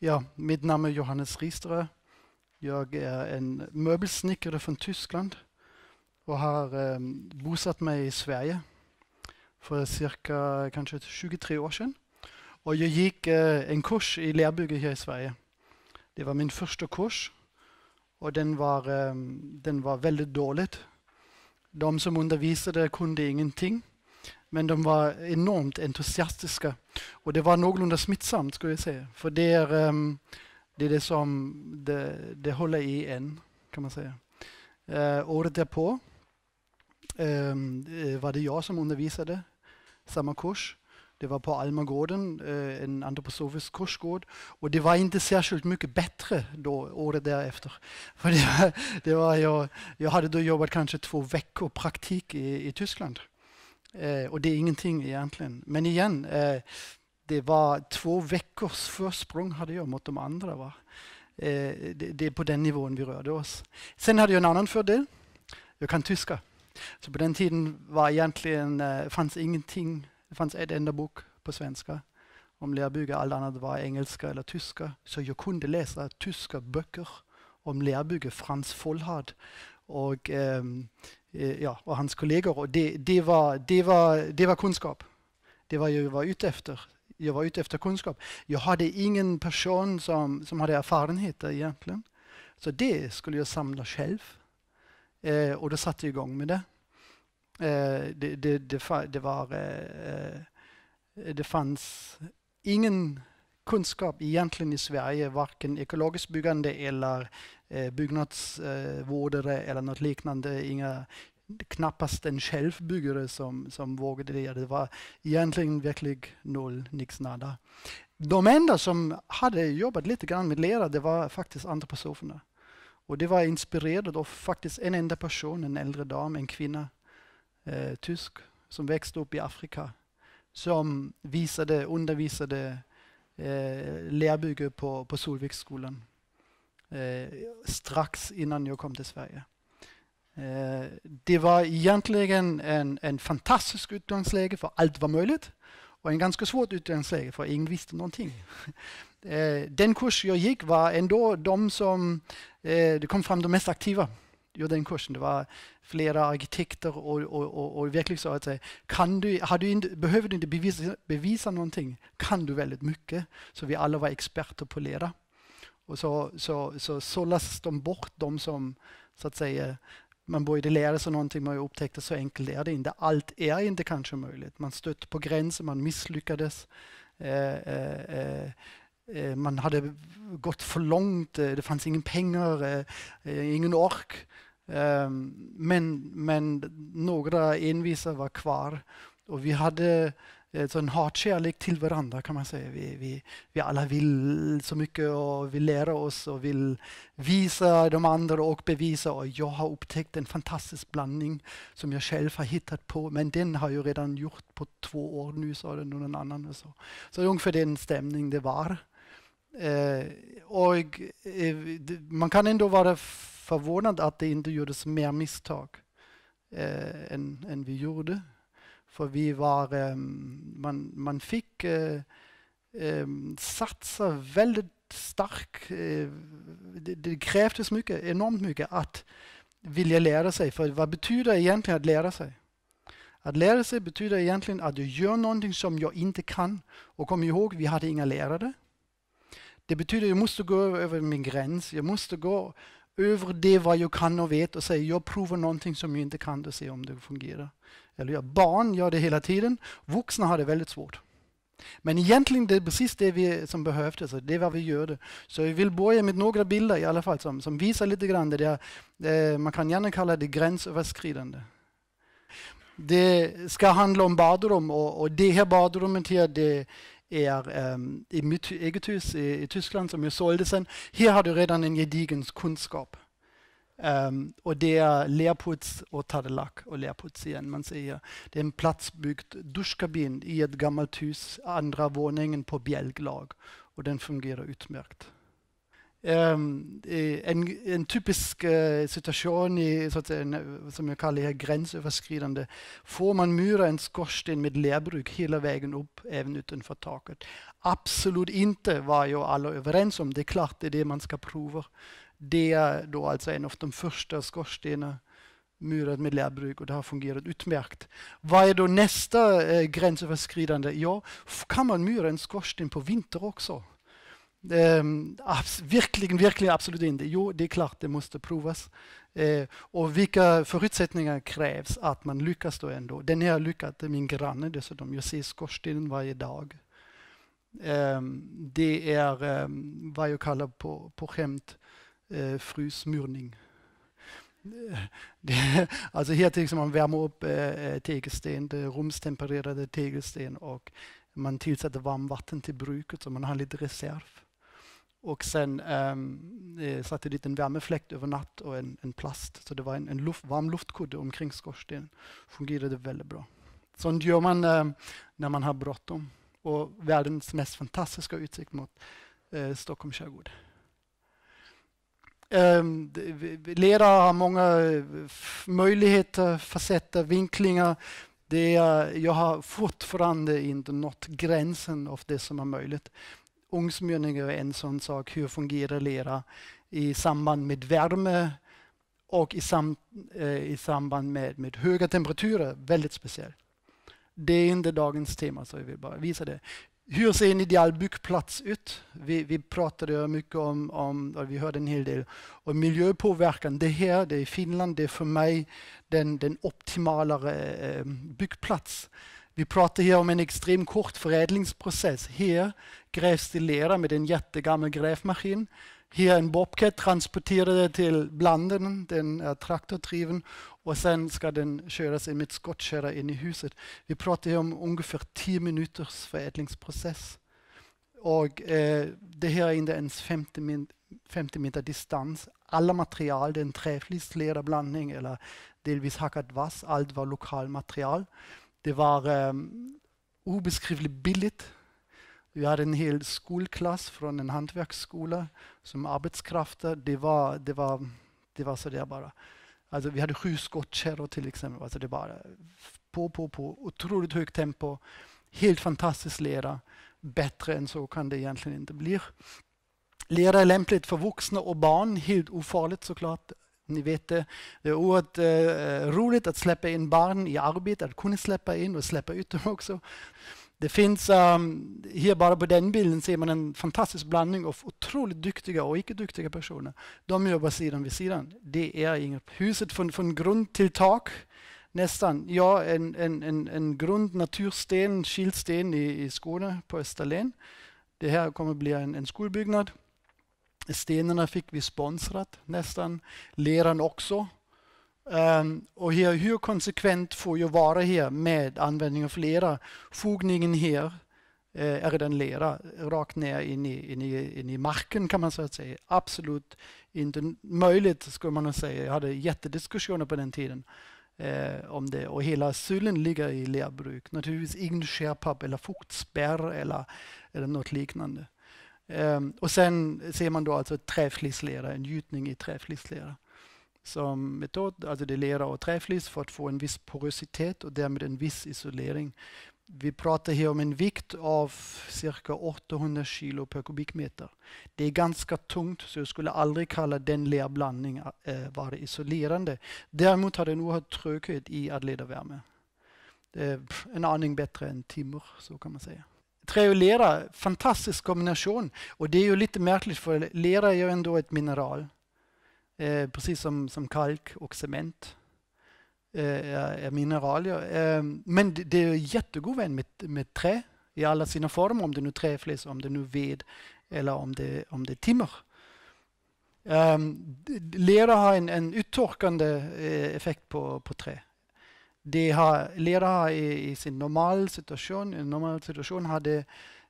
Ja, mitt namn är Johannes Ristre. Jag är en möbelsnickare från Tyskland och har eh, bosatt mig i Sverige för cirka kanske 23 år sedan. Och jag gick eh, en kurs i lärbygge här i Sverige. Det var min första kurs och den var, eh, den var väldigt dålig. De som undervisade kunde ingenting. Men de var enormt entusiastiska. Och det var någorlunda smittsamt, skulle jag säga. För det är, um, det, är det, som det, det håller i en, kan man säga. Uh, året därpå um, var det jag som undervisade samma kurs. Det var på Almagården, eh, en antroposofisk kursgård. Och det var inte särskilt mycket bättre då, året därefter. För det var, det var jag, jag hade då jobbat kanske två veckor praktik i, i Tyskland. Eh, och det är ingenting egentligen. Men igen, eh, det var två veckors försprång hade jag mot de andra. Va? Eh, det, det, är på den nivån vi rörde oss. Sen hade jag en annan fördel. Jag kan tyska. Så på den tiden var egentligen, eh, fanns ingenting, det fanns ett enda bok på svenska om lärbyge. Allt annat var engelska eller tyska. Så jag kunde läsa tyska böcker om lärbyge, Frans Follhard och ehm, Eh, ja, och hans kollegor. Och det, det, var, det, var, det var kunskap. Det var jag var ute efter. Jag var ute efter kunskap. Jag hade ingen person som, som hade erfarenheter egentligen. Så det skulle jag samla själv. Eh, och då satte jag igång med det. Eh, det, det, det, det, var, eh, eh, det fanns ingen kunskap egentligen i Sverige, varken ekologiskt byggande eller Eh, byggnadsvårdare eh, eller något liknande. Inga, knappast en självbyggare som, som vågade det. Det var egentligen verkligen noll, nix, nada. De enda som hade jobbat lite grann med lera det var faktiskt antroposoferna. Och det var inspirerat av faktiskt en enda person, en äldre dam, en kvinna, eh, tysk, som växte upp i Afrika. Som visade, undervisade eh, lärbygge på, på Solviksskolan. Eh, strax innan jag kom till Sverige. Eh, det var egentligen en, en fantastisk utgångsläge för allt var möjligt och en ganska svårt utgångsläge för ingen visste någonting. Eh, den kurs jag gick var ändå de som, det kom fram de mest aktiva ur den kursen. Det var flera arkitekter och, och, och, och verkligen så att säga, kan du, har du inte, behöver du inte bevisa, bevisa någonting, kan du väldigt mycket. Så vi alla var experter på lera. Och så, så, så sållas de bort, de som så att säga man borde lära sig någonting, man upptäckte så enkelt är det inte. Allt är inte kanske möjligt. Man stötte på gränser, man misslyckades. Eh, eh, eh, eh man hade gått för långt, eh, det fanns ingen pengar, eh, ingen ork. Ehm, men, men några envisa var kvar och vi hade eh, så en hatkärlek till varandra kan man säga. Vi, vi, vi alla vill så mycket och vill lära oss och vill visa de andra och bevisa. Och jag har upptäckt en fantastisk blandning som jag själv har hittat på. Men den har jag redan gjort på två år nu, sa den någon annan. Och så. så ungefär den stämning det var. Eh, och, eh, man kan ändå vara förvånad att det inte gjordes mer misstag eh, än, än vi gjorde. För vi var, ehm, man, man fick eh, ehm, satsa väldigt stark, eh, det, det krävdes mycket, enormt mycket att vilja lära sig. För vad betyder egentligen att lära sig? Att lära sig betyder egentligen att du gör någonting som jag inte kan. Och kom ihåg, vi hade inga lärare. Det betyder att jag måste gå över min gräns, jag måste gå över det vad jag kan och vet och säga jag provar någonting som jag inte kan och se om det fungerar eller gör. Barn gör det hela tiden. Vuxna har det väldigt svårt. Men egentligen det är precis det vi, som behövdes det är vad vi gjorde. Så jag vill börja med några bilder i alla fall som, som visar lite grann det där, eh, man kan gärna kalla det gränsöverskridande. Det ska handla om badrum och, och det här badrummet här det är um, i mitt eget hus i, i Tyskland som jag sålde sen. Här har du redan en gedigen kunskap. Um, och det är lerputs och tarlack och lerputs igen. Man säger. Det är en platsbyggd duschkabin i ett gammalt hus, andra våningen på bjälklag. Och den fungerar utmärkt. Um, eh, en, en, typisk uh, situation i, så att säga, som jag kallar det här gränsöverskridande. Får man myra en skorsten med lerbruk hela vägen upp, även utanför taket? Absolut inte, var ju alla överens om. Det är klart, det är det man ska prova. Det är då alltså en av de första skorstenarna murad med lärbruk och det har fungerat utmärkt. Vad är då nästa eh, gränsöverskridande? Ja, kan man mura en skorsten på vinter också? Ehm, verkligen, verkligen absolut inte. Jo, det är klart, det måste provas. Ehm, och vilka förutsättningar krävs att man lyckas då ändå? Den här lyckat min granne dessutom. Jag ser skorstenen varje dag. Ehm, det är ehm, vad jag kallar på, på skämt eh, frysmyrning. Det, alltså här till exempel man värmer upp eh, eh tegelsten, rumstempererade tegelsten och man tillsätter varmvatten till bruket så man har lite reserv. Och sen ehm, eh, satte dit en värmefläkt över natt och en, en plast. Så det var en, en luft, varm luftkudde omkring skorstenen. Fungerade väldigt bra. Sånt gör man eh, när man har bråttom. Och världens mest fantastiska utsikt mot eh, Stockholms skärgård. Ledare har många øh, möjligheter, facetter, vinklingar. Det är, jag har fortfarande inte nått gränsen av det som är möjligt. Ugnsmynning är en sån sak. Hur fungerar lera i samband med värme och i, sam, øh, i samband med, med höga temperaturer? Väldigt speciellt. Det är inte dagens tema, så jag vill bara visa det. Hur ser en ideal byggplats ut? Vi, vi pratade mycket om, om vi hörde en hel del om miljöpåverkan. Det här, det är Finland, det är för mig den, den optimala eh, byggplats. Vi pratar här om en extremt kort förädlingsprocess. Här grävs det lera med en jättegammal grävmaskin. Hier en Bobcat transporterade till blanden, den är traktordriven och sen ska den köras in med skottkärra in i huset. Vi pratar om ungefär 10 minuters förädlingsprocess. Och eh, det här är inte ens 50, min 50 meter distans. Alla material, det är en träflis, lederblandning eller delvis hackat vass, allt var lokalmaterial. Det var eh, obeskrivligt billigt vi hade en hel skolklass från en hantverksskola som arbetskrafter. Det var, det var, det var sådär bara. Alltså vi hade sju skottkärror till exempel. Alltså det var på, på, på. Otroligt högt tempo. Helt fantastisk lera. Bättre än så kan det egentligen inte bli. Lera är lämpligt för vuxna och barn. Helt ofarligt såklart. Ni vet det. Det är oerhört eh, roligt att släppa in barn i arbete, att kunna släppa in och släppa ut dem också. Det finns, um, här bara på den bilden ser man en fantastisk blandning av otroligt duktiga och icke duktiga personer. De jobbar sidan vid sidan. Det är inget. Huset från, från grund till tak, nästan. Ja, en, en, en, en grund natursten, kilsten i, i Skåne på Österlen. Det här kommer bli en, en skolbyggnad. Stenarna fick vi sponsrat nästan. Leran också. Um, och här, hur konsekvent får jag vara här med användning av lera? Fogningen här uh, är redan lera, rakt ner in i, in, i, in i marken kan man så att säga. Absolut inte möjligt skulle man säga. Jag hade jättediskussioner på den tiden uh, om det och hela sullen ligger i lerbruk. Naturligtvis ingen skärpapp eller fuktspärr eller, eller något liknande. Um, och sen ser man då alltså träflislera, en gjutning i träflislera som metod. Alltså det är lera och träflis för att få en viss porositet och därmed en viss isolering. Vi pratar här om en vikt av cirka 800 kilo per kubikmeter. Det är ganska tungt, så jag skulle aldrig kalla den lerblandningen eh, vara isolerande. Däremot har den oerhört tröghet i att leda värme. Eh, en aning bättre än timmer, så kan man säga. Trä och lera, fantastisk kombination. Och det är ju lite märkligt för lera är ju ändå ett mineral eh, precis som, som kalk och cement eh, är mineralier. Eh, men det är jättegod vän med, med trä i alla sina former, om det nu är träflis, om det nu är ved eller om det, om det är timmer. Eh, lera har en, en uttorkande effekt på, på trä. Det har, lera har i, i sin normala situation, normal situation har det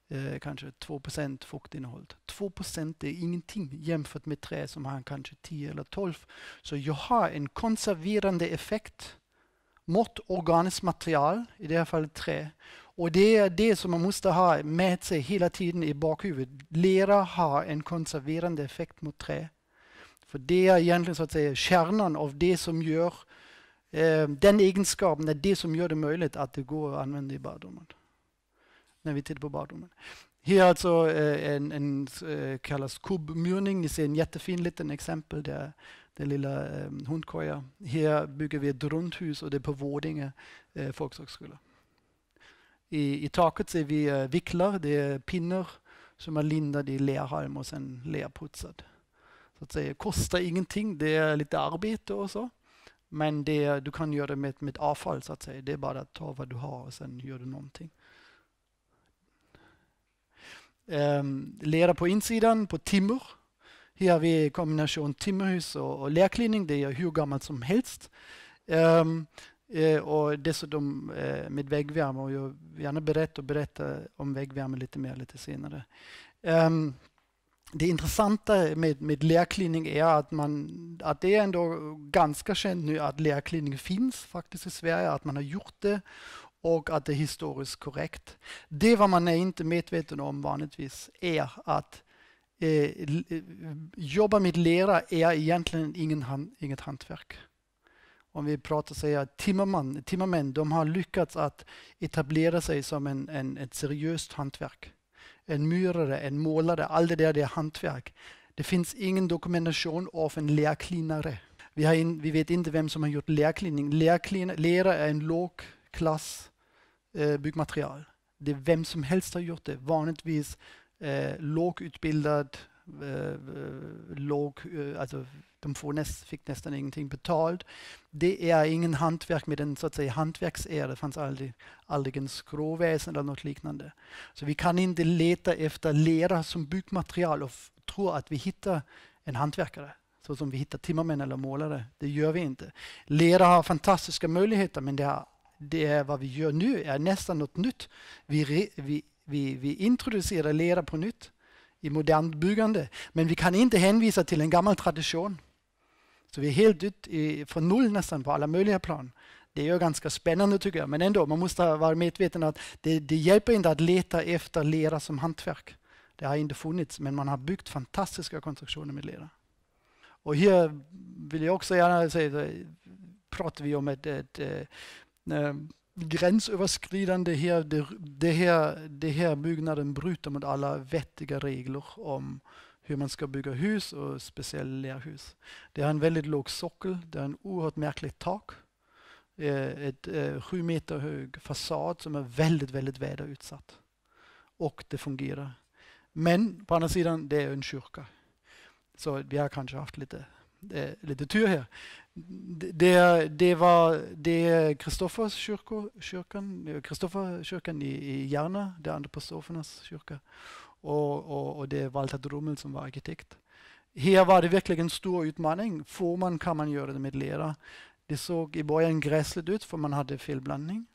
eh, kanske 2 fuktinnehåll. 2 är ingenting jämfört med trä som har kanske 10 eller 12. Så jag har en konserverande effekt mot organiskt material, i det här fallet trä. Och det är det som man måste ha med sig hela tiden i bakhuvudet. Lera har en konserverande effekt mot trä. För det är egentligen så att säga kärnan av det som gör eh, den egenskapen, är det som gör det möjligt att det går att använda i badrummet när vi tittar på badrummen. Här är alltså eh, en, en eh, kallas kubbmurning. Ni ser en jättefin liten exempel där den lilla eh, hundkoja. Här bygger vi ett rundhus och det är på Vårdinge eh, folkhögskola. I, I taket ser vi eh, vicklar, det är pinnar som är lindade i lerhalm och sen lerputsad. Så att säga, kostar ingenting, det är lite arbete och så. Men det, du kan göra det med, med avfall, så att säga. det är bara att ta vad du har och sen gör du någonting. Ehm, lera på insidan på timmer. Här har vi kombination timmerhus och, och lärklinning. Det är hur gammalt som helst. Ehm, eh, och dessutom eh, med väggvärme. Och jag vill gärna berätta, och berätta om väggvärme lite mer lite senare. Ehm, det intressanta med, med lärklinning är att, man, att det är ändå ganska känt nu att lärklinning finns faktiskt i Sverige, att man har gjort det och att det är historiskt korrekt. Det vad man är inte medveten om vanligtvis är att eh, eh jobba med lera är egentligen ingen hand, inget hantverk. Om vi pratar säger timmerman, timmermän, de har lyckats att etablera sig som en, en, ett seriöst hantverk. En murare, en målare, allt det där det är hantverk. Det finns ingen dokumentation av en lerklinare. Vi, in, vi vet inte vem som har gjort lerklinning. lera är en låg klass Eh, byggmaterial. Det vem som helst har gjort det. Vanligtvis eh, lågutbildad, eh, eh, låg, eh, alltså de får näst, fick nästan ingenting betalt. Det är ingen hantverk med en så hantverksera. Det fanns aldrig, aldrig en skråväsen eller något liknande. Så vi kan inte leta efter lera som byggmaterial och tro att vi hittar en hantverkare så som vi hittar timmermän eller målare. Det gör vi inte. Lera har fantastiska möjligheter men det har det vad vi gör nu är nästan något nytt. Vi, re, vi, vi, vi introducerar lera på nytt i modernt byggande. Men vi kan inte hänvisa till en gammal tradition. Så vi är helt ut i, från noll nästan på alla möjliga plan. Det är ju ganska spännande tycker jag, men ändå, man måste vara medveten om att det, det hjälper inte att leta efter lera som hantverk. Det har inte funnits, men man har byggt fantastiska konstruktioner med lera. Och här vill jag också gärna säga, pratar vi om ett, ett eh, Äh, gränsöverskridande här, det, här, det här byggnaden bryter mot alla vettiga regler om hur man ska bygga hus och speciellt lärhus. Det har en väldigt låg sockel, det har en oerhört märkligt tak. Eh, ett eh, sju meter hög fasad som är väldigt, väldigt väderutsatt. Och det fungerar. Men på andra sidan, det är en kyrka. Så vi har kanske haft lite lite tur här. Det, det var det är Kristofferkyrkan, øh, i, i Järna, det andra apostofernas kyrka. Och, och, och, det är Walter Drummel som var arkitekt. Här var det verkligen en stor utmaning. Får man kan man göra det med lera. Det såg i början gräsligt ut för man hade fel blandning.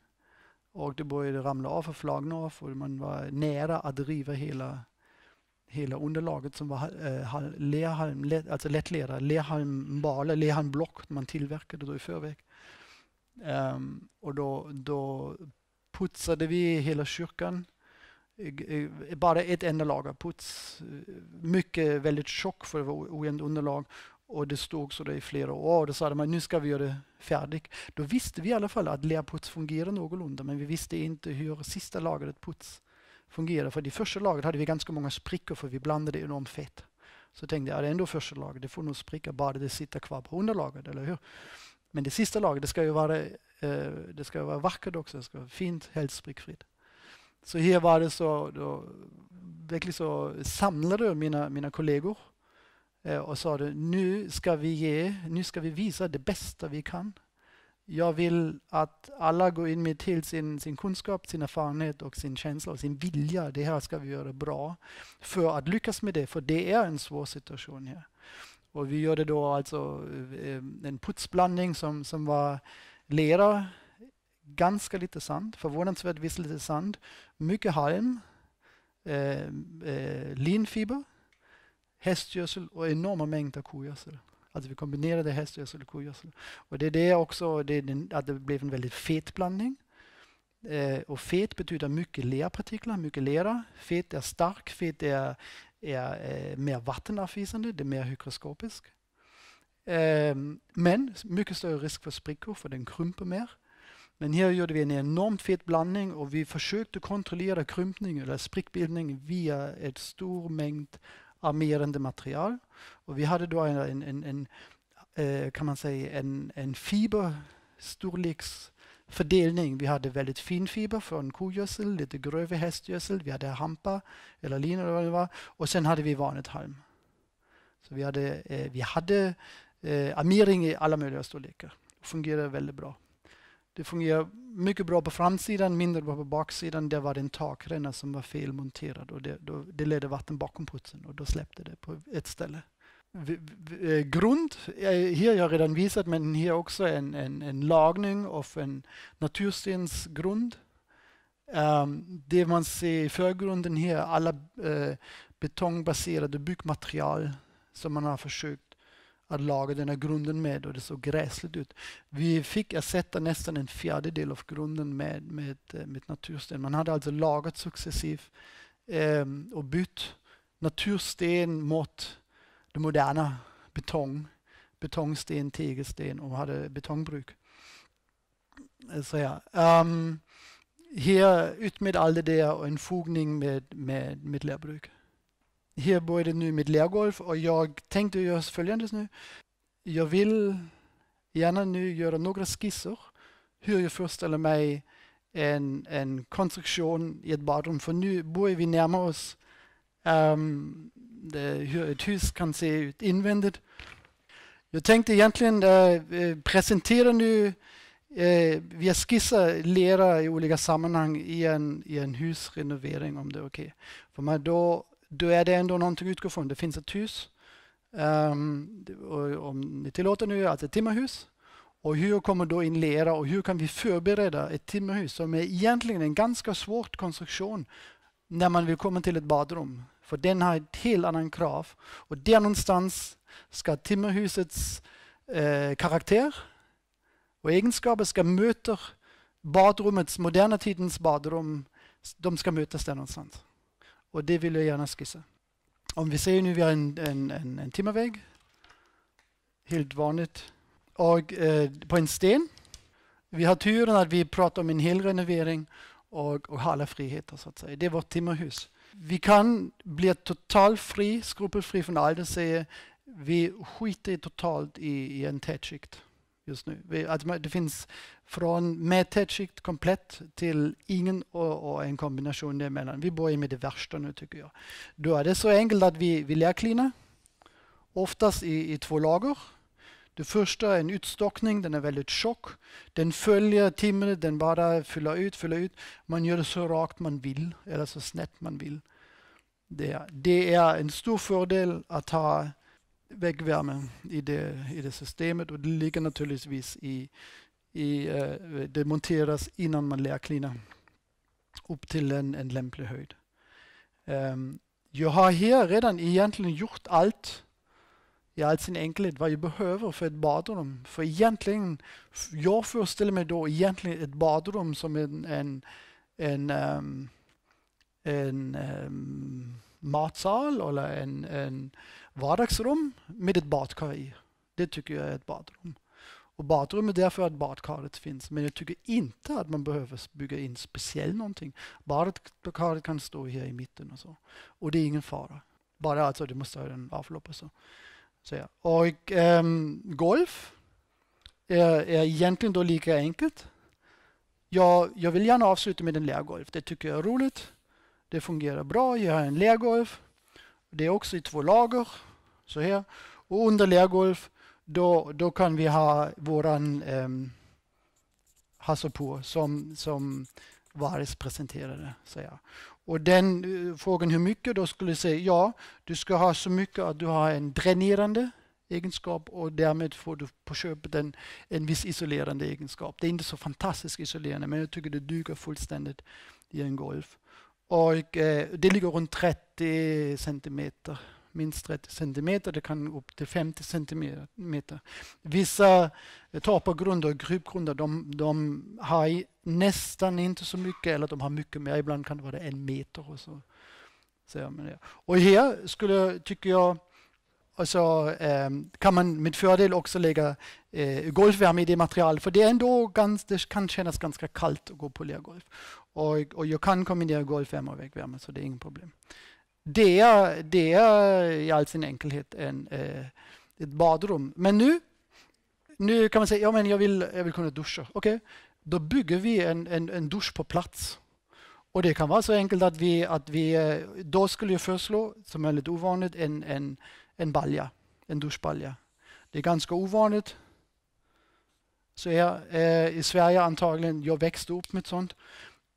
Och det började ramla av och flagna av och man var nära att riva hela hela underlaget som var eh, Lehalm, alltså lättlera, lerhalmblock Lehalmblock man tillverkade då i förväg. Um, och då, då putsade vi hela kyrkan. Bara ett enda lager puts. Mycket, väldigt tjock för det var ojämnt underlag. Och det stod så där i flera år. då sa man nu ska vi göra det färdigt. Då visste vi i alla fall att lerputs fungerar någorlunda men vi visste inte hur sista lagret puts fungerar. För i första lagret hade vi ganska många sprickor för vi blandade enormt fett. Så tänkte jag, ja, det är ändå första lagret, det får nog spricka bara det sitter kvar på underlaget, eller hur? Men det sista lagret det ska ju vara, eh, det ska vara vackert också, det ska vara fint, helt sprickfritt. Så här var det så, då, verkligen så samlade mina, mina kollegor eh, och sa det, nu ska vi ge, nu ska vi visa det bästa vi kan jag vill att alla går in med till sin, sin kunskap, sin erfarenhet och sin känsla och sin vilja. Det här ska vi göra bra för att lyckas med det, för det är en svår situation här. Och vi gjorde då alltså eh, en putsblandning som, som var lera, ganska lite sand, förvånansvärt visst lite sand, mycket halm, eh, eh linfiber, hästgödsel och enorma mängder kogödsel. Alltså vi kombinerade hästgödsel och kogödsel. Och det är det också, det den, att det blev en väldigt fet blandning. Eh, och fet betyder mycket lerpartiklar, mycket lera. Fet är stark, fet är, är eh, mer vattenavvisande, det är mer hygroskopisk. Eh, men mycket större risk för sprickor för den krymper mer. Men här gjorde vi en enormt fet blandning och vi försökte kontrollera krympning eller sprickbildning via en stor mängd armerande material. Och vi hade då en, en, en eh, kan man säga, en, en fiberstorleks Vi hade väldigt fin fiber från kogödsel, lite grövre hästgödsel, vi hade hampa eller lina eller vad det var och sen hade vi vanligt halm. Så vi hade, eh, vi hade eh, armering i alla möjliga storlekar. Det fungerade väldigt bra. Det fungerar mycket bra på framsidan, mindre bra på baksidan. Där var det en takränna som var felmonterad och det, då, det ledde vatten bakom putsen och då släppte det på ett ställe. V, v, eh, grund, eh, här har jag redan visat, men här också en, en, en lagning av en naturstensgrund. Um, det man ser i förgrunden här, alla uh, betongbaserade byggmaterial som man har försökt att laga den här grunden med och det såg gräsligt ut. Vi fick ersätta nästan en fjärdedel av grunden med, med, eh, med natursten. Man hade alltså lagat successivt eh, och bytt natursten mot det moderna betong, betongsten, tegelsten och hade betongbruk. Eh, så ja. Um, här ut allt det där och en fogning med, med, med lärbruk. Här började nu mitt lärgolv och jag tänkte göra följande nu. Jag vill gärna nu göra några skisser hur jag föreställer mig en, en konstruktion i ett badrum. För nu börjar vi närma oss um, det, hur ett hus kan se ut invändigt. Jag tänkte egentligen uh, presentera nu uh, via skisser lera i olika sammanhang i en, i en husrenovering om det är okej. Okay då är det ändå någonting att utgå från. Det finns ett hus. Um, och, om ni tillåter nu att alltså ett timmerhus. Och hur kommer då in lera och hur kan vi förbereda ett timmerhus som är egentligen en ganska svår konstruktion när man vill komma till ett badrum. För den har ett helt annat krav. Och där någonstans ska timmerhusets eh, karaktär och egenskaper ska möta badrummets, moderna tidens badrum, de ska mötas där någonstans. Och det vill jag gärna skissa. Om vi ser nu, vi har en, en, en, en timmervägg. Helt vanligt. Och eh, på en sten. Vi har turen att vi pratar om en hel renovering och, och alla friheter så att säga. Det är vårt timmerhus. Vi kan bli totalt fri, skrupelfri från allt och säga vi skiter totalt i, i en tätskikt just nu. Alltså det finns från med komplett till ingen och, och en kombination däremellan. Vi börjar med det värsta nu tycker jag. Då är det så enkelt att vi, vi lärklinar, oftast i, i två lager. Det första är en utstockning, den är väldigt tjock. Den följer timmen, den bara fyller ut, fyller ut. Man gör det så rakt man vill, eller så snett man vill. Det är, det är en stor fördel att ha väggvärme i det, i det systemet och det ligger naturligtvis i, i eh, det monteras innan man lärklina upp till en, en lämplig höjd. Ehm, jag har här redan egentligen gjort allt i all sin enkelhet vad jag behöver för ett badrum. För egentligen, jag föreställer mig då egentligen ett badrum som en, en, en, ehm, en, en ehm, matsal eller en, en vardagsrum med ett badkar i. Det tycker jag är ett badrum. Och badrum är därför att badkaret finns. Men jag tycker inte att man behöver bygga in speciellt någonting. Badkaret kan stå här i mitten och så. Och det är ingen fara. Bara alltså det måste ha en avlopp och så. så ja. Och ähm, golf är, är egentligen då lika enkelt. Jag, jag vill gärna avsluta med en lärgolf. Det tycker jag är roligt. Det fungerar bra. Jag har en lärgolf. Det är också i två lager. Så här. Och under lergolv då, då kan vi ha våran eh, Hassopo som, som Varis presenterade. Så här. Och den eh, frågan hur mycket, då skulle jag säga ja, du ska ha så mycket att du har en dränerande egenskap och därmed får du på köpet en, en viss isolerande egenskap. Det är inte så fantastiskt isolerande men jag tycker det duger fullständigt i en golf. Och eh, det ligger runt 30 centimeter, minst 30 centimeter, det kan upp till 50 centimeter. Vissa eh, torpargrunder och krypgrunder de, de har nästan inte så mycket, eller de har mycket mer, ibland kan det vara en meter. Och så. Och här skulle, tycker jag, och så eh, kan man med fördel också lägga eh, øh, golfvärme i det materialet. För det, är ändå ganska, det kan kännas ganska kallt att gå på lergolf. Och, och jag kan kombinera golfvärme och väggvärme, så det är inget problem. Det är, det är i all sin enkelhet en, eh, øh, ett badrum. Men nu, nu kan man säga ja, jag, vill, jag vill kunna duscha. okay. då bygger vi en, en, en dusch på plats. Och det kan vara så enkelt att vi, att vi øh, då skulle jag föreslå, som är lite ovanligt, en, en, en balja, en duschbalja. Det är ganska ovanligt. Så jag, eh, i Sverige antagligen, jag växte upp med sånt.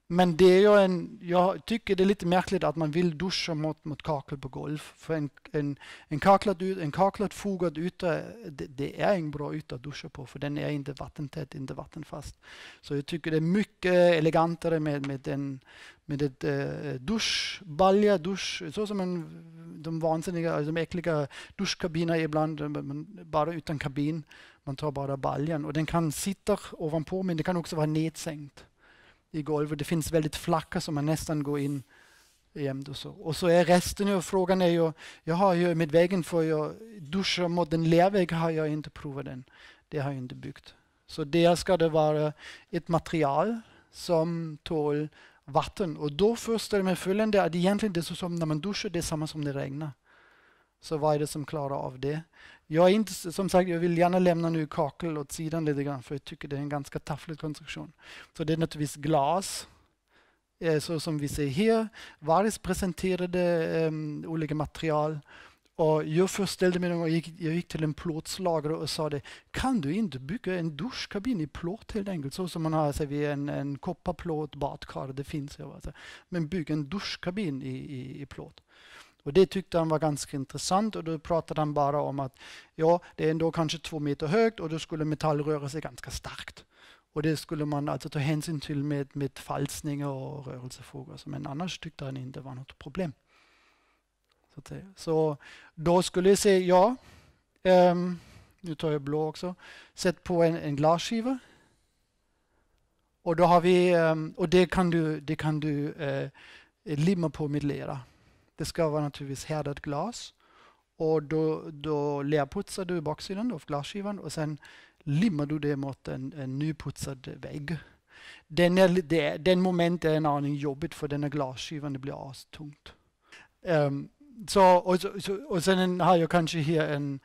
Men det jag, en, jag tycker det är lite märkligt att man vill duscha mot, mot kakel på golv. För en, en, en, kaklad, en kaklad fogad yta, det, det, är en bra yta att duscha på för den är inte vattentät, inte vattenfast. Så jag tycker det är mycket elegantare med, med, en, med ett eh, duschbalja, dusch, så som en, de vansinniga, de äckliga duschkabinerna ibland, bara utan kabin. Man tar bara baljan och den kan sitta ovanpå men den kan också vara nedsänkt i golvet. Det finns väldigt flacka som man nästan går in jämt och så. Och så är resten ju, frågan är ju, jag har ju med vägen för jag duschar mot en lervägg har jag inte provat den. Det har jag inte byggt. Så där ska det vara ett material som tål vatten. Och då föreställer jag mig följande att egentligen det är så som när man duschar, det är samma som när det regnar. Så vad är det som klarar av det? Jag, är inte, som sagt, jag vill gärna lämna nu kakel åt sidan lite grann för jag tycker det är en ganska tafflig konstruktion. Så det är naturligtvis glas, eh, så som vi ser här. Varis presenterade um, olika material. Och jag föreställde mig, och gick, jag gick till en plåtslagare och sa det, kan du inte bygga en duschkabin i plåt helt enkelt? Så som man har vid en, en kopparplåt, badkar, det finns. Jag var, så. Alltså. Men bygg en duschkabin i, i, i plåt. Och Det tyckte han var ganska intressant och då pratade han bara om att ja, det är ändå kanske två meter högt och då skulle metall röra sig ganska starkt. Och Det skulle man alltså ta hänsyn till med, med falsningar och rörelsefrågor. Men annars tyckte han inte det var något problem. Så, så då skulle jag säga ja, um, nu tar jag blå också, sätt på en, en glasskiva. Och, då har vi, um, och det kan du, det kan du uh, limma på med lera. Det ska vara naturligtvis härdat glas. Och då, då lerputsar du baksidan av glasskivan och sen limmar du det mot en, en nyputsad vägg. Den, är, det, den momentet är en aning jobbigt för den här glasskivan, det blir astungt. Um, så, och, så, och sen har jag kanske här en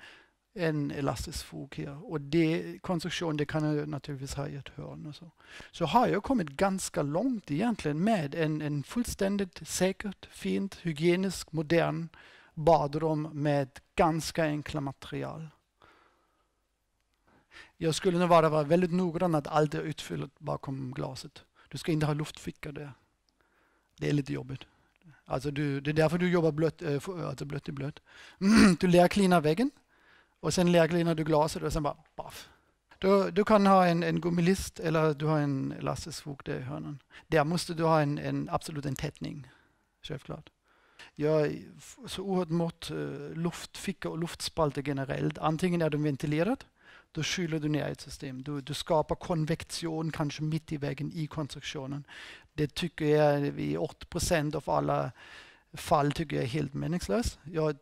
en elastisk fog här. Och det, konstruktion det kan jag naturligtvis ha i ett hörn. Och så. så har jag kommit ganska långt egentligen med en, en fullständigt säkert, fint, hygienisk, modern badrum med ganska enkla material. Jag skulle nog vara väldigt noggrann att allt är utfyllt bakom glaset. Du ska inte ha luftfickor där. Det är lite jobbigt. Alltså du, det är därför du jobbar blött, eh, alltså blött i blött. Du lär klina väggen och sen lägger du glaset och sen bara baff. Du, du, kan ha en, en gummilist eller du har en elastisk svok där i hörnan. Där måste du ha en, en absolut en tätning, självklart. Jag är så oerhört mot eh, luftficka och luftspalter generellt. Antingen är de ventilerade, då kyler du ner ett system. Du, du skapar konvektion kanske mitt i väggen i konstruktionen. Det tycker jag i 80 procent av alla fall tycker jag är helt meningslöst. Jag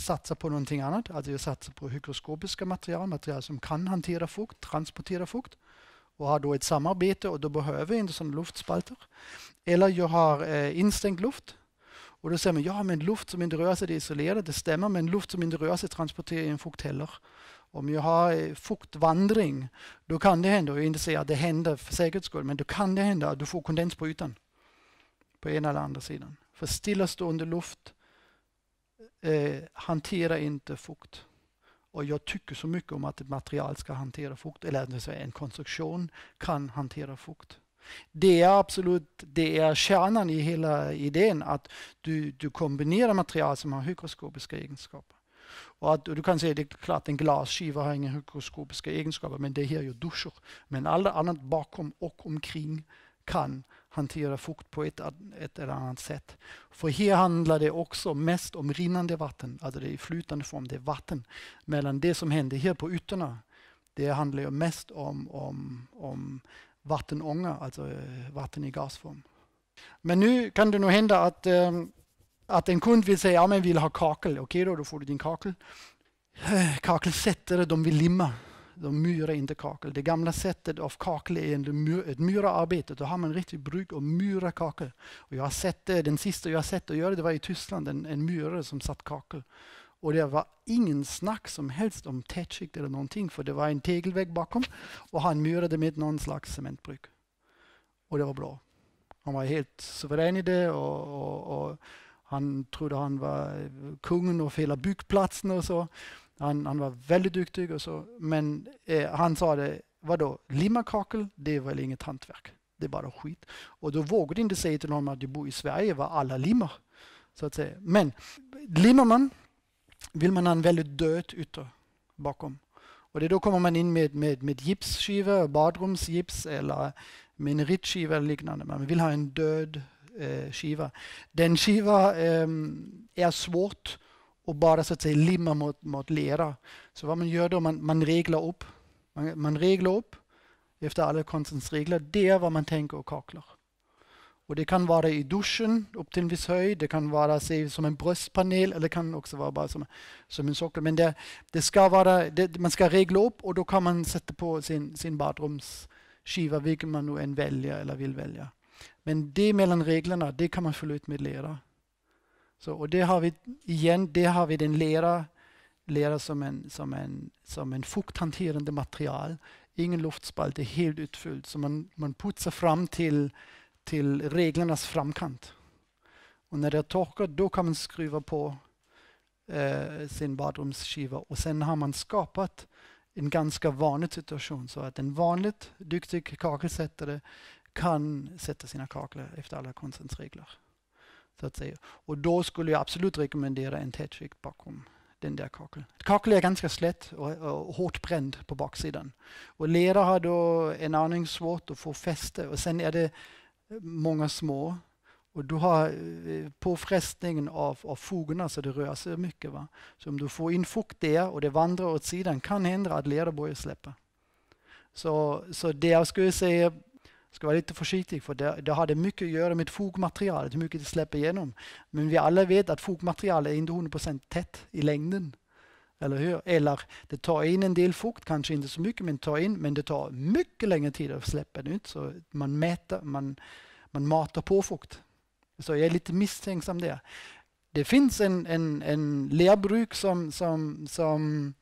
satsa på någonting annat. Alltså jag satsar på hygroskopiska material, material som kan hantera fukt, transportera fukt och har då ett samarbete och då behöver jag inte sådana luftspalter. Eller jag har eh, instängd luft och då säger man ja men luft som inte rör sig det är isolerat, det stämmer men luft som inte rör sig transporterar ingen fukt heller. Om jag har eh, fuktvandring då kan det hända, jag inte säger att det händer för säkerhets skull, men då kan det hända att du får kondens på ytan på ena eller andra sidan. För stillastående luft eh, hantera inte fukt. Och jag tycker så mycket om att ett material ska hantera fukt, eller en konstruktion kan hantera fukt. Det är absolut det är kärnan i hela idén att du, du kombinerar material som har hygroskopiska egenskaper. Och att, och du kan säga det är klart en glasskiva har inga hygroskopiska egenskaper men det här är ju duschor. Men allt annat bakom och omkring kan hantera fukt på ett, ett eller annat sätt. För här handlar det också mest om rinnande vatten, alltså det är i flytande form, det är vatten. Mellan det som händer här på ytorna, det handlar ju mest om, om, om vattenånga, alltså eh, vatten i gasform. Men nu kan det nog hända att, eh, att en kund vill säga, ja men vill ha kakel, okej okay då, då får du din kakel. Eh, kakelsättare, de vill limma de myrar inte kakel. Det gamla sättet av kakel är ett murararbete. Då har man riktigt bruk och myra kakel. Och jag har sett det, den sista jag har sett att göra det var i Tyskland, en, en murare som satt kakel. Och det var ingen snack som helst om tätskikt eller någonting för det var en tegelvägg bakom och han murade med någon slags cementbruk. Och det var bra. Han var helt suverän i det och, och, och han trodde han var kungen av hela byggplatsen och så. Han, han var väldigt duktig och så, men eh, han sa det, vadå, limma kakel, det är väl inget hantverk. Det är bara skit. Och då vågade inte säga till honom att du bor i Sverige, var alla limmar. Så att säga. Men limmar man, vill man ha en väldigt död ytter bakom. Och det, då kommer man in med, med, med gipsskiva, badrumsgips eller mineritskiva eller liknande. Man vill ha en död eh, skiva. Den skivan eh, är svårt och bara så att säga limma mot, mot lera. Så vad man gör då, man, man reglar upp. Man, man reglar upp efter alla konstens regler. Det är vad man tänker och kaklar. Och det kan vara i duschen upp till en viss höjd, det kan vara se, som en bröstpanel eller kan också vara bara som, som en sockel. Men det, det ska vara, det, man ska regla upp och då kan man sätta på sin, sin badrumsskiva, vilken man nu än väljer eller vill välja. Men det mellan reglerna, det kan man fylla ut med lera. Så, och det har vi igen, det har vi den lera, lera som, en, som, en, som en fukthanterande material. Ingen luftspalt, är helt utfylld. Så man, man putsar fram till, till reglernas framkant. Och när det är torkat då kan man skruva på eh, sin badrumsskiva och sen har man skapat en ganska vanlig situation så att en vanligt duktig kakelsättare kan sätta sina kaklar efter alla konstens regler. Så att säga. Och då skulle jag absolut rekommendera en tätskikt bakom den där kakeln. Kakel är ganska slätt och, och hårt bränd på baksidan. Och lera har då en aning svårt att få fäste och sen är det många små och du har eh, påfrestningen av, av fogarna så det rör sig mycket. Va? Så om du får in fukt där och det vandrar åt sidan kan hända att lera börjar släppa. Så, så det jag skulle säga ska vara lite försiktig för det, det hade mycket att göra med fogmaterialet, hur mycket det släpper igenom. Men vi alla vet att fogmaterial är inte 100% tätt i längden. Eller hur? Eller det tar in en del fukt, kanske inte så mycket, men tar in, men det tar mycket längre tid att släppa den ut. Så man mäter, man, man matar på fukt. Så jag är lite misstänksam där. Det finns en, en, en lerbruk som, som, som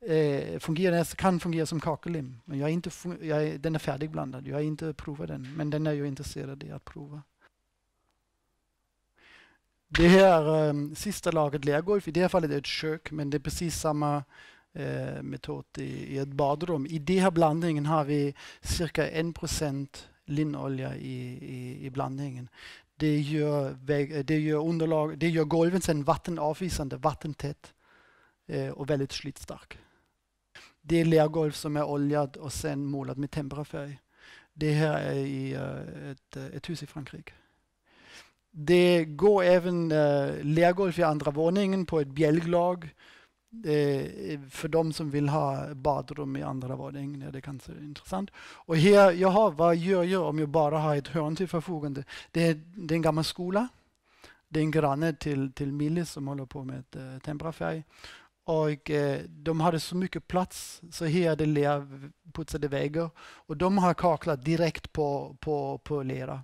eh, fungerar, kan fungera som kakelim. Men jag är inte jag är, den är färdigblandad. Jag har inte provat den, men den är jag intresserad i att prova. Det här eh, sista lagret lärgolf, i det här fallet är det ett kök, men det är precis samma eh, metod i, i, ett badrum. I den här blandningen har vi cirka 1 procent linolja i, i, i blandningen. Det gör, väg, eh, det gör, underlag, det gör golven sen vattenavvisande, vattentätt eh, och väldigt slitstark. Det är lergolv som är oljad och sen målat med temperafärg. Det här är i eh, ett, eh, ett hus i Frankrike. Det går även äh, eh, lergolf i andra våningen på ett bjälklag. för de som vill ha badrum i andra våningen är det kanske intressant. Och här, jaha, vad gör jag om jag bara har ett hörn till förfogande? Det är, det är en gammal skola. Det är en granne till, till Millis som håller på med ett, temperafärg och eh, de hade så mycket plats så här det Lea putsade väggar och de har kaklat direkt på, på, på lera.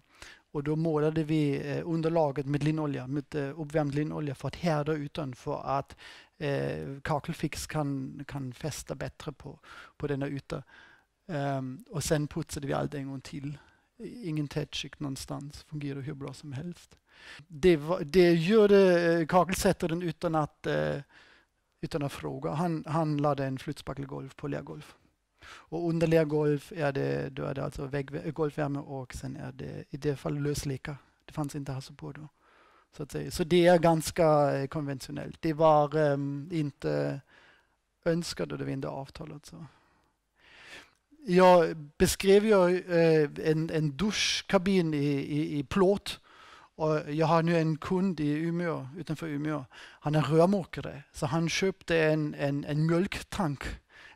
Och då målade vi eh, underlaget med linolja, med eh, uppvärmd linolja för att härda ytan för att eh, kakelfix kan, kan fästa bättre på, på denna yta. Um, och sen putsade vi allt en gång till. Ingen tätskikt någonstans, fungerar hur bra som helst. Det, var, det gjorde eh, kakelsättaren utan att eh, utan att fråga. Han handlade en flytspackelgolv på lergolv. Och under lergolv är det, då är det alltså vägg, golfvärme och sen är det i det fallet lösleka. Det fanns inte på då. Så, att säga. så det är ganska eh, konventionellt. Det var um, inte önskat och det var inte avtalat. Så. Jag beskrev ju uh, en, en duschkabin i, i, i plåt och jag har nu en kund i Umeå, utanför Umeå. Han är rörmokare, så han köpte en, en, en mjölktank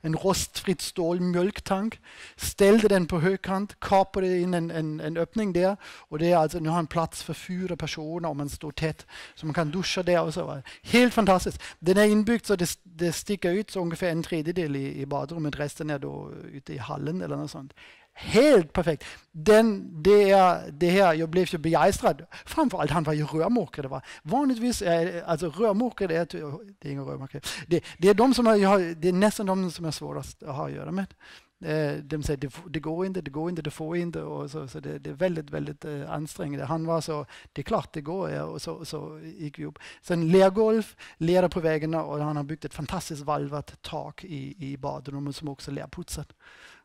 en rostfritt stål mjölktank, ställde den på högkant, kapade in en, en, en, öppning där och det är alltså, nu har han plats för fyra personer om man står tätt, så man kan duscha där och så. Helt fantastiskt. Den är inbyggd så det, det sticker ut så ungefär en tredjedel i, i badrummet, resten är då øh, ute i hallen eller något sånt. Helt perfekt. Den, det, är, det här, jag blev ju begeistrad. Framförallt han var ju rörmokare. Va? Vanligtvis är eh, alltså rörmokare, det är, det är ingen rörmokare. Det, det, är de som har, det är nästan de som är svårast att ha att göra med. Eh, de säger det, det går inte, det går inte, det får inte. Och så, så det, det, är väldigt, väldigt eh, ansträngande. Han var så, det är klart det går, ja. och så, så gick vi upp. Sen lergolf, lera på vägarna och han har byggt ett fantastiskt valvat tak i, i badrummet som också lerputsat.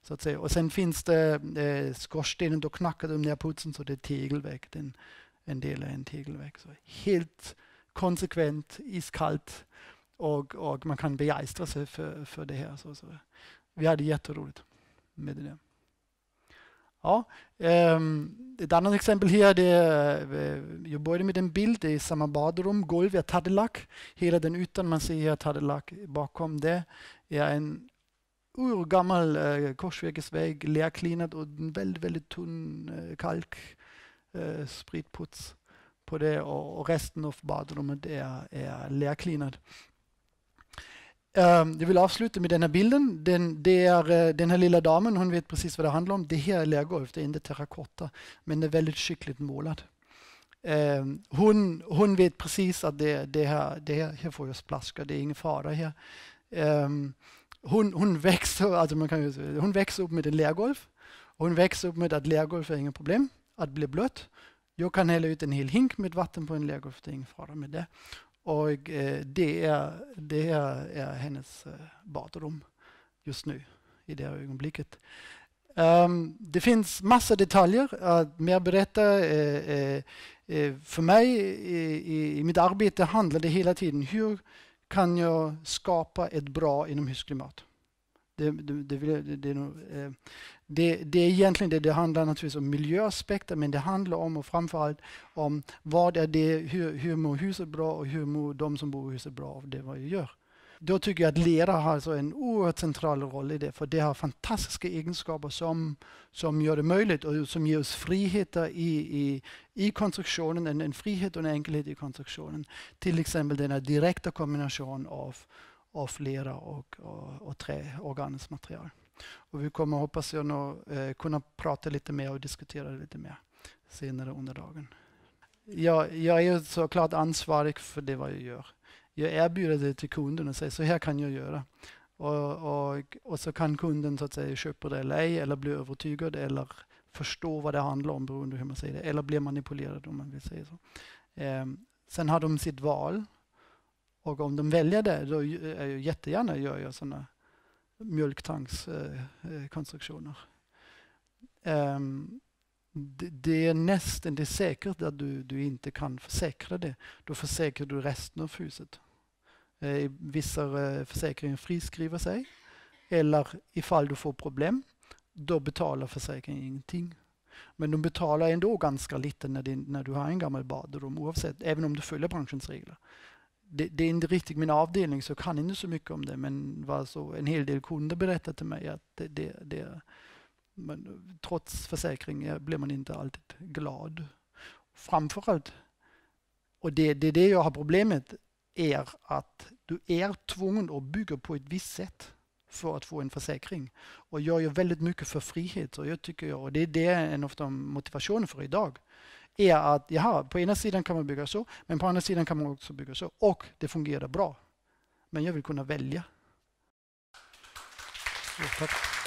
Så att säga. Och sen finns det eh, skorstenen, då knackar de ner putsen så det är tegelvägg. Den, en del är en tegelvägg. Så helt konsekvent, iskallt och, och man kan begeistra sig för, för det här. Så, så. Vi hade jätteroligt med det. Ja, ähm, ett annat exempel här, det, äh, jag började med en bild, i samma badrum, golvet är tadelack. Hela den ytan man ser här, tadelack bakom det, är en urgammal eh, korsvirkesväg, lerklinat och en väldigt, väldigt tunn eh, kalkspritputs eh, på det och, och resten av badrummet är, är lerklinat. Ehm, jag vill avsluta med den här bilden. Den, är, eh, den här lilla damen, hon vet precis vad det handlar om. Det här är lergolv, det är inte terrakotta, men det är väldigt skickligt målat. Ehm, hon, hon vet precis att det, det, här, det här, här får jag splaska, det är ingen fara här. Ehm, hon, hon, växer, alltså man kan ju, hon växer upp med en lergolv. Hon växer upp med att lergolv är inget problem, att bli blött. Jag kan hälla ut en hel hink med vatten på en lergolv, det är ingen fara med det. Och øh, eh, det, är, det är, är hennes øh, badrum just nu, i det här ögonblicket. Um, det finns massa detaljer, uh, mer berätta. Uh, øh, uh, för mig i, i, mitt arbete handlar det hela tiden hur kan jag skapa ett bra inomhusklimat. Det, det, det, det, är eh, det, det är egentligen det, det handlar naturligtvis om miljöaspekter men det handlar om och framförallt om vad är det, hur, hur mår huset bra och hur mår de som bor i huset bra av det vad jag gör då tycker jag att lera har alltså en oerhört central roll i det, för det har fantastiska egenskaper som, som gör det möjligt och som ger oss friheter i, i, i konstruktionen, en, en frihet och en enkelhet i konstruktionen. Till exempel den här direkta kombinationen av, av lera och, och, och trä, material. Och vi kommer, hoppas jag, nog, eh, kunna prata lite mer och diskutera lite mer senare under dagen. Jag, jag är såklart ansvarig för det vad jag gör jag erbjuder det till kunden och säger så här kan jag göra. Och, och, och så kan kunden så att säga köpa det eller ej eller bli övertygad eller förstå vad det handlar om beroende på hur man säger det eller bli manipulerad om man vill säga så. Eh, sen har de sitt val och om de väljer det då är jag jättegärna gör jag sådana mjölktankskonstruktioner. Eh, eh, det, det, är nästan det är säkert att du, du inte kan försäkra det. Då försäkrar du resten av huset. Eh, vissa eh, försäkringar friskriver sig. Eller ifall du får problem, då betalar försäkringen ingenting. Men de betalar ändå ganska lite när, det, när du har en gammal badrum, oavsett, även om du följer branschens regler. Det, det, är inte riktigt min avdelning, så jag kan inte så mycket om det. Men vad så en hel del kunder berättade till mig att det, det, det men eh, trots försäkring eh, blir man inte alltid glad. Framförallt, och det är det, det, jag har problemet, är att du är tvungen att bygga på ett visst sätt för att få en försäkring. Och jag gör väldigt mycket för frihet och jag tycker och det är det en av de motivationer för idag är att jaha, på ena sidan kan man bygga så, men på andra sidan kan man också bygga så. Och det fungerar bra. Men jag vill kunna välja. Ja, tack.